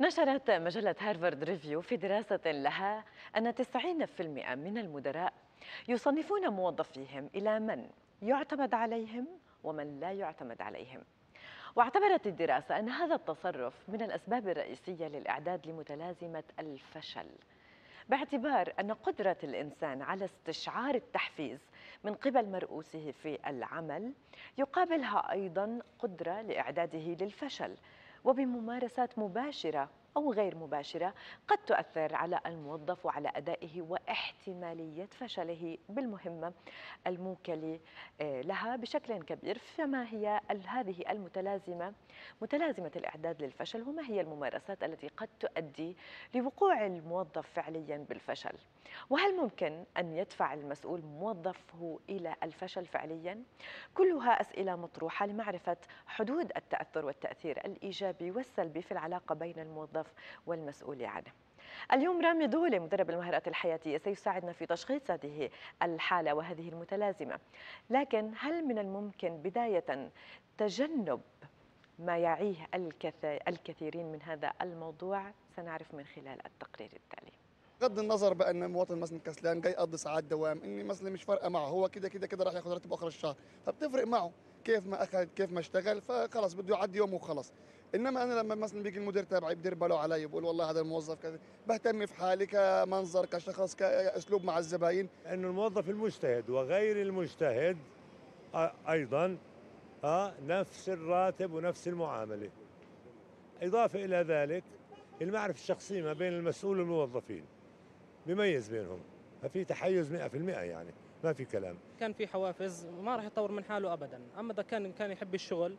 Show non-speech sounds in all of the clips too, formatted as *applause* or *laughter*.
نشرت مجلة هارفارد ريفيو في دراسة لها أن 90% من المدراء يصنفون موظفيهم إلى من يعتمد عليهم ومن لا يعتمد عليهم واعتبرت الدراسة أن هذا التصرف من الأسباب الرئيسية للإعداد لمتلازمة الفشل باعتبار أن قدرة الإنسان على استشعار التحفيز من قبل مرؤوسه في العمل يقابلها أيضا قدرة لإعداده للفشل وبممارسات مباشرة أو غير مباشرة قد تؤثر على الموظف وعلى أدائه واحتمالية فشله بالمهمة الموكل آه، لها بشكل كبير فما هي هذه المتلازمة متلازمة الإعداد للفشل وما هي الممارسات التي قد تؤدي لوقوع الموظف فعليا بالفشل وهل ممكن أن يدفع المسؤول موظفه إلى الفشل فعليا؟ كلها أسئلة مطروحة لمعرفة حدود التأثر والتأثير الإيجابي والسلبي في العلاقة بين الموظف والمسؤول عنه اليوم رامي دولي مدرب المهارات الحياتية سيساعدنا في تشخيص هذه الحالة وهذه المتلازمة لكن هل من الممكن بداية تجنب ما يعيه الكثيرين من هذا الموضوع سنعرف من خلال التقرير التالي بغض النظر بقى ان المواطن مثلا كسلان جاي يقضي ساعات دوام ان مثلا مش فارقه معه هو كده كده كده راح ياخد راتب اخر الشهر فبتفرق معه كيف ما اخذ كيف ما اشتغل فخلاص بده يعدي يومه وخلص انما انا لما مثلا بيجي المدير تبعي بدير باله علي بقول والله هذا الموظف كذا بهتم في حالي كمنظر كشخص كاسلوب مع الزباين انه الموظف المجتهد وغير المجتهد ايضا ها آه، نفس الراتب ونفس المعامله اضافه الى ذلك المعرفه الشخصيه ما بين المسؤول والموظفين بميز بينهم ففي تحيز 100% يعني ما في كلام كان في حوافز ما راح يطور من حاله ابدا اما اذا كان كان يحب الشغل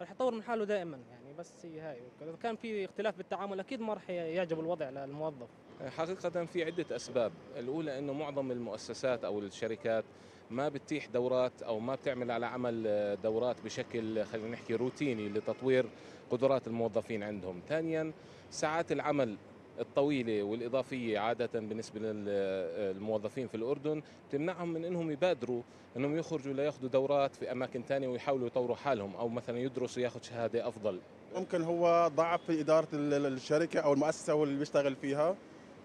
راح يطور من حاله دائما يعني بس هي هاي اذا كان في اختلاف بالتعامل اكيد ما راح يعجب الوضع للموظف حقيقة في عدة أسباب الأولى أنه معظم المؤسسات أو الشركات ما بتتيح دورات أو ما بتعمل على عمل دورات بشكل خلينا نحكي روتيني لتطوير قدرات الموظفين عندهم ثانيا ساعات العمل الطويله والاضافيه عاده بالنسبه للموظفين في الاردن تمنعهم من انهم يبادروا انهم يخرجوا لياخذوا دورات في اماكن ثانيه ويحاولوا يطوروا حالهم او مثلا يدرسوا ياخذ شهاده افضل ممكن هو ضعف في اداره الشركه او المؤسسه اللي بيشتغل فيها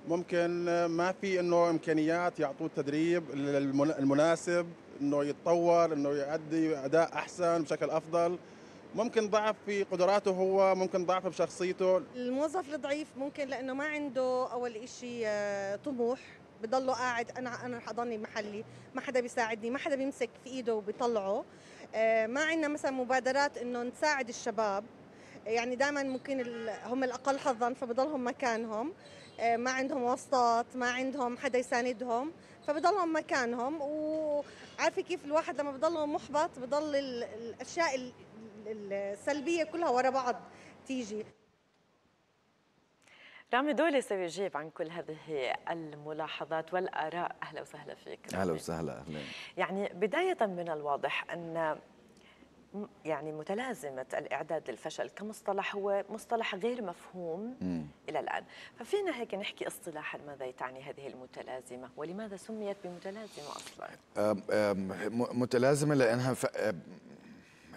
ممكن ما في انه امكانيات يعطوه التدريب المناسب انه يتطور انه يؤدي اداء احسن بشكل افضل ممكن ضعف في قدراته هو ممكن ضعف بشخصيته الموظف الضعيف ممكن لانه ما عنده اول شيء آه، طموح بضله قاعد انا انا رح اضلني بمحلي ما حدا بيساعدني ما حدا بيمسك في ايده وبيطلعه آه، ما عندنا مثلا مبادرات انه نساعد الشباب يعني دائما ممكن هم الاقل حظا فبضلهم مكانهم آه، ما عندهم واسطات ما عندهم حدا يساندهم فبضلهم مكانهم وعارفه كيف الواحد لما بضله محبط بضل الاشياء السلبيه كلها ورا بعض تيجي رامي دولي سيجيب عن كل هذه الملاحظات والاراء اهلا وسهلا فيك اهلا وسهلا اهلا يعني بدايه من الواضح ان يعني متلازمة الإعداد للفشل كمصطلح هو مصطلح غير مفهوم م. إلى الآن ففينا هيك نحكي اصطلاحا ماذا تعني هذه المتلازمة ولماذا سميت بمتلازمة أصلا أم أم متلازمة لأنها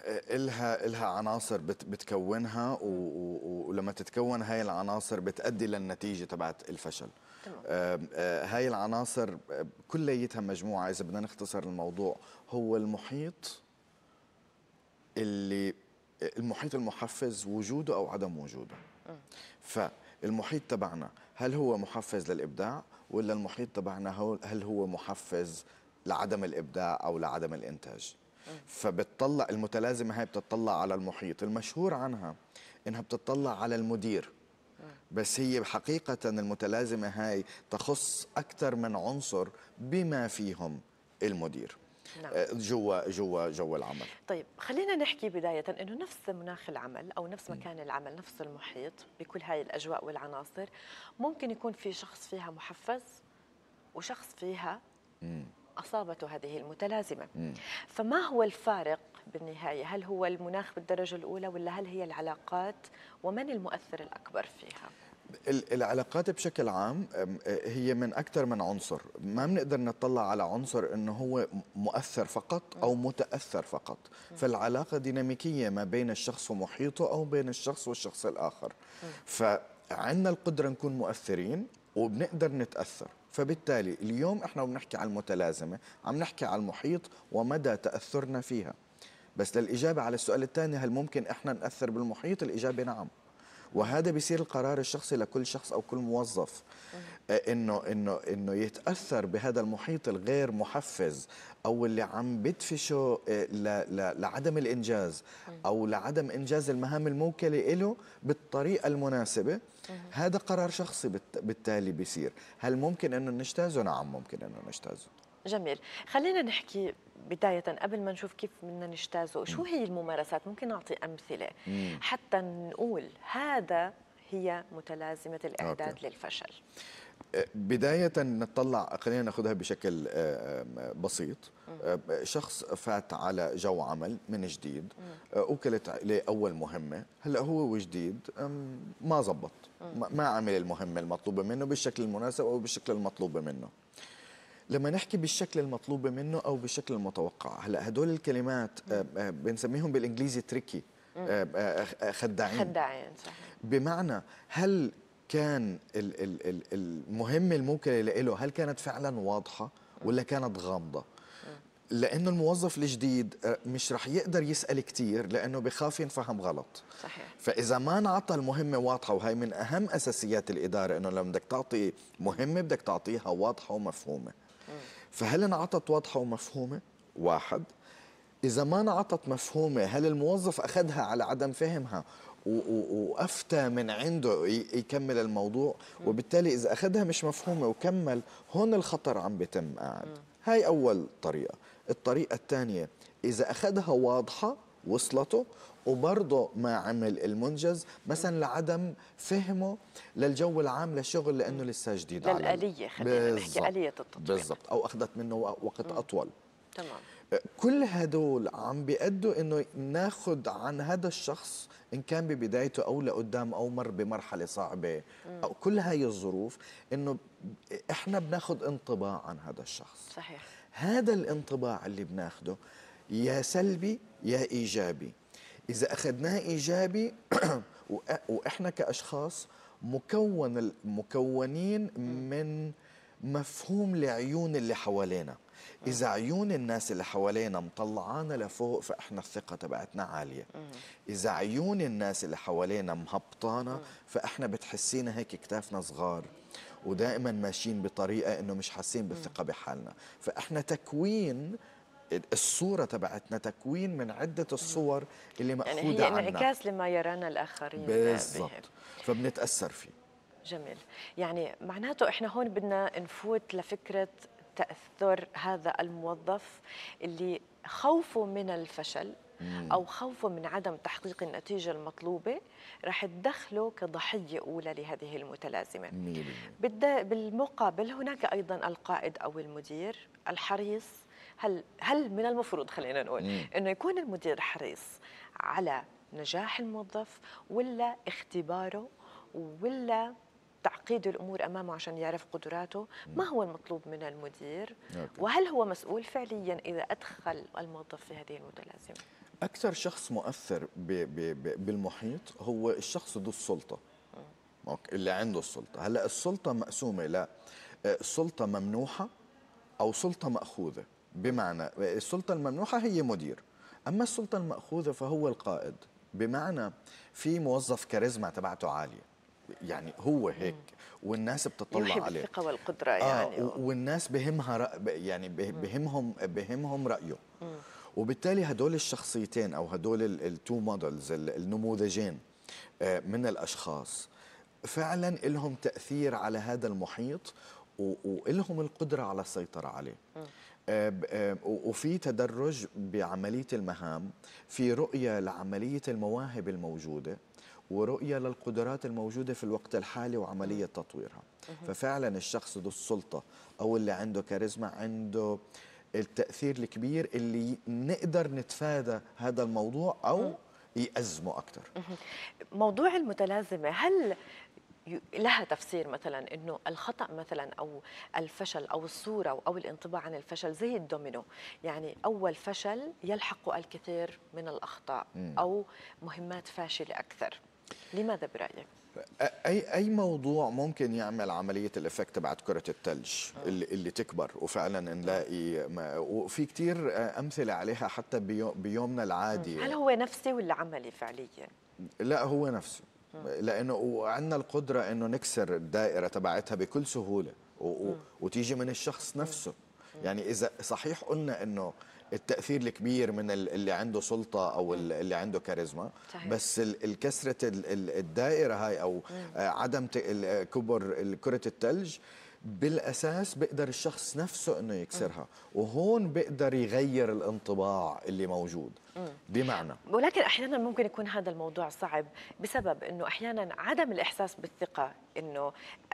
إلها إلها عناصر بت بتكونها ولما تتكون هاي العناصر بتأدي للنتيجة تبعت الفشل آه، هاي العناصر كليتها مجموعة إذا بدنا نختصر الموضوع هو المحيط اللي المحيط المحفز وجوده أو عدم وجوده فالمحيط تبعنا هل هو محفز للإبداع ولا المحيط تبعنا هل هو محفز لعدم الإبداع أو لعدم الإنتاج فبتطلع المتلازمه هاي بتطلع على المحيط المشهور عنها انها بتطلع على المدير بس هي حقيقة المتلازمة هاي تخص أكثر من عنصر بما فيهم المدير نعم. آه، جوا جوا جوا العمل طيب خلينا نحكي بداية أنه نفس مناخ العمل أو نفس مكان م. العمل نفس المحيط بكل هاي الأجواء والعناصر ممكن يكون في شخص فيها محفز وشخص فيها أصابته هذه المتلازمة م. فما هو الفارق بالنهاية هل هو المناخ بالدرجة الأولى ولا هل هي العلاقات ومن المؤثر الأكبر فيها؟ العلاقات بشكل عام هي من اكثر من عنصر ما بنقدر نطلع على عنصر انه هو مؤثر فقط او متاثر فقط فالعلاقه ديناميكيه ما بين الشخص ومحيطه او بين الشخص والشخص الاخر فعندنا القدره نكون مؤثرين وبنقدر نتاثر فبالتالي اليوم احنا بنحكي على المتلازمه عم نحكي على المحيط ومدى تاثرنا فيها بس للاجابه على السؤال الثاني هل ممكن احنا ناثر بالمحيط الاجابه نعم وهذا بيصير القرار الشخصي لكل شخص او كل موظف آه، انه انه انه يتاثر بهذا المحيط الغير محفز او اللي عم بدفشه آه، لعدم الانجاز او لعدم انجاز المهام الموكله له بالطريقه المناسبه هذا قرار شخصي بالتالي بيصير هل ممكن انه نجتازه نعم ممكن انه نجتازه جميل خلينا نحكي بداية قبل ما نشوف كيف بدنا نجتازه شو هي الممارسات ممكن نعطي أمثلة حتى نقول هذا هي متلازمة الإعداد أوكي. للفشل أه، بداية نطلع خلينا ناخذها بشكل أه، أه، بسيط شخص فات على جو عمل من جديد أوكلت عليه أول مهمة هلأ هو وجديد ما زبط ما عمل المهمة المطلوبة منه بالشكل المناسب أو بالشكل المطلوب منه لما نحكي بالشكل المطلوب منه او بالشكل المتوقع هلا هدول الكلمات آه، آه، بنسميهم بالانجليزي تريكي آه، خداعين خداعين صح بمعنى هل كان المهمه الموكله له هل كانت فعلا واضحه ولا كانت غامضه لانه الموظف الجديد مش رح يقدر يسال كثير لانه بخاف ينفهم غلط صحيح فاذا ما انعطى المهمه واضحه وهي من اهم اساسيات الاداره انه لما بدك تعطي مهمه بدك تعطيها واضحه ومفهومه فهل انعطت واضحه ومفهومه واحد اذا ما انعطت مفهومه هل الموظف اخذها على عدم فهمها وافتى من عنده يكمل الموضوع وبالتالي اذا اخذها مش مفهومه وكمل هون الخطر عم بيتم قاعد هاي اول طريقه الطريقه الثانيه اذا اخذها واضحه وصلته وبرضه ما عمل المنجز مثلا لعدم فهمه للجو العام للشغل لانه لسه جديد للاليه خلينا نحكي اليه التطبيق بالضبط او اخذت منه وقت اطول تمام أه، كل هدول عم بيأدوا انه ناخذ عن هذا الشخص ان كان ببدايته او لقدام او مر بمرحله صعبه او كل هاي الظروف انه احنا بناخذ انطباع عن هذا الشخص صحيح هذا الانطباع اللي بناخده يا سلبي يا ايجابي اذا اخذناها ايجابي *clears throat* واحنا كاشخاص مكون مكونين من مفهوم لعيون اللي حوالينا اذا عيون الناس اللي حوالينا مطلعانا لفوق فاحنا الثقه تبعتنا عاليه اذا عيون الناس اللي حوالينا مهبطانا فاحنا بتحسينا هيك كتافنا صغار ودائما ماشيين بطريقه انه مش حاسين بالثقه بحالنا فاحنا تكوين الصورة تبعتنا تكوين من عدة الصور اللي مأخوذة يعني هي انعكاس لما يرانا الآخرين بالضبط فبنتأثر فيه جميل يعني معناته إحنا هون بدنا نفوت لفكرة تأثر هذا الموظف اللي خوفه من الفشل أو خوفه من عدم تحقيق النتيجة المطلوبة رح تدخله كضحية أولى لهذه المتلازمة بالمقابل هناك أيضا القائد أو المدير الحريص هل هل من المفروض خلينا نقول انه يكون المدير حريص على نجاح الموظف ولا اختباره ولا تعقيد الامور امامه عشان يعرف قدراته، ما هو المطلوب من المدير؟ وهل هو مسؤول فعليا اذا ادخل الموظف في هذه المتلازمه؟ اكثر شخص مؤثر بالمحيط هو الشخص ذو السلطه. اللي عنده السلطه، هلا السلطه مقسومه لا آه، سلطه ممنوحه او سلطه ماخوذه. بمعنى السلطة الممنوحة هي مدير أما السلطة المأخوذة فهو القائد بمعنى في موظف كاريزما تبعته عالية يعني هو هيك والناس بتطلع يحب عليه الثقه والقدره آه، يعني آه والناس بهمها يعني بهمهم بهمهم رايه وبالتالي هدول الشخصيتين او هدول التو مودلز النموذجين آه، من الاشخاص فعلا لهم تاثير على هذا المحيط ولهم القدره على السيطره عليه وفي تدرج بعملية المهام في رؤية لعملية المواهب الموجودة ورؤية للقدرات الموجودة في الوقت الحالي وعملية تطويرها ففعلا الشخص ذو السلطة أو اللي عنده كاريزما عنده التأثير الكبير اللي نقدر نتفادى هذا الموضوع أو يأزمه أكثر موضوع المتلازمة هل لها تفسير مثلا انه الخطا مثلا او الفشل او الصوره او الانطباع عن الفشل زي الدومينو يعني اول فشل يلحق الكثير من الاخطاء او مهمات فاشله اكثر لماذا برايك اي اي موضوع ممكن يعمل عمليه الافكت بعد كره الثلج اللي, آه. اللي تكبر وفعلا نلاقي وفي كثير امثله عليها حتى بيومنا العادي هل هو نفسي ولا عملي فعليا لا هو نفسي لانه عندنا القدره انه نكسر الدائره تبعتها بكل سهوله وتيجي من الشخص نفسه يعني اذا صحيح قلنا انه التاثير الكبير من اللي عنده سلطه او اللي عنده كاريزما صحيح. بس الكسره الدائره هاي او آه، عدم كبر كره الثلج بالاساس بيقدر الشخص نفسه انه يكسرها وهون بيقدر يغير الانطباع اللي موجود بمعنى ولكن احيانا ممكن يكون هذا الموضوع صعب بسبب انه احيانا عدم الاحساس بالثقه انه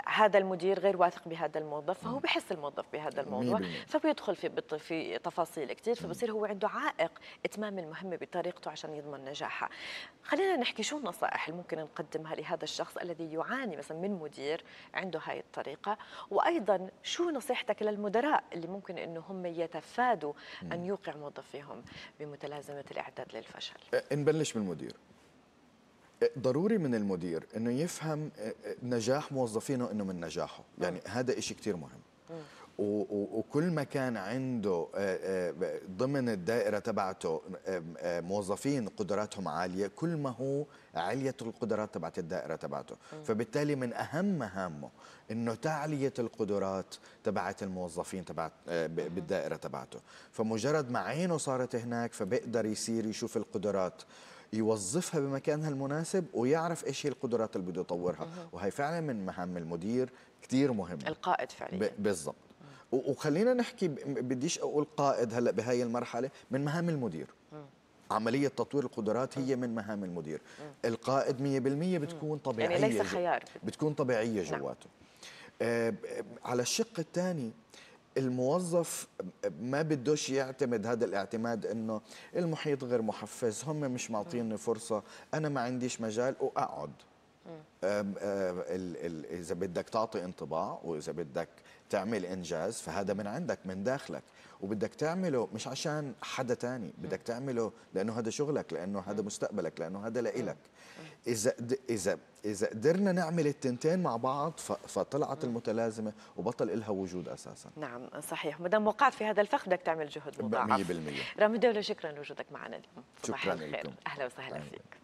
هذا المدير غير واثق بهذا الموظف فهو بحس الموظف بهذا الموضوع فبيدخل في في تفاصيل كثير فبصير هو عنده عائق اتمام المهمه بطريقته عشان يضمن نجاحها خلينا نحكي شو النصائح اللي ممكن نقدمها لهذا الشخص الذي يعاني مثلا من مدير عنده هاي الطريقه وايضا شو نصيحتك للمدراء اللي ممكن انه هم يتفادوا ان يوقع موظفيهم بمتلازمه الاعداد للفشل أه، نبلش بالمدير أه، ضروري من المدير انه يفهم أه، نجاح موظفينه انه من نجاحه يعني هذا إشي كتير مهم وكل ما كان عنده آه، آه، ضمن الدائرة تبعته آه، موظفين قدراتهم عالية كل ما هو علية القدرات تبعت الدائرة تبعته فبالتالي من أهم مهامه أنه تعلية القدرات تبعت الموظفين تبعت بالدائرة تبعته فمجرد ما عينه صارت هناك فبيقدر يصير يشوف القدرات يوظفها بمكانها المناسب ويعرف ايش هي القدرات اللي بده يطورها وهي فعلا من مهام المدير كثير مهمه القائد فعليا بالضبط وخلينا نحكي بديش اقول قائد هلا بهاي المرحله من مهام المدير عملية تطوير القدرات هي من مهام المدير القائد 100% بتكون يعني طبيعية يعني ليس خيار بتكون طبيعية نعم. جواته نعم. على الشق الثاني الموظف ما بدوش يعتمد هذا الاعتماد انه المحيط غير محفز هم مش معطيني فرصه انا ما عنديش مجال واقعد اذا بدك تعطي انطباع واذا بدك تعمل انجاز فهذا من عندك من داخلك وبدك تعمله مش عشان حدا تاني بدك تعمله لانه هذا شغلك لانه هذا مستقبلك لانه هذا لإلك اذا اذا اذا قدرنا نعمل التنتين مع بعض فطلعت المتلازمه وبطل إلها وجود اساسا نعم صحيح ما دام وقعت في هذا الفخ بدك تعمل جهد مضاعف 100% رامي دولة شكرا لوجودك معنا اليوم شكرا لكم اهلا وسهلا فيك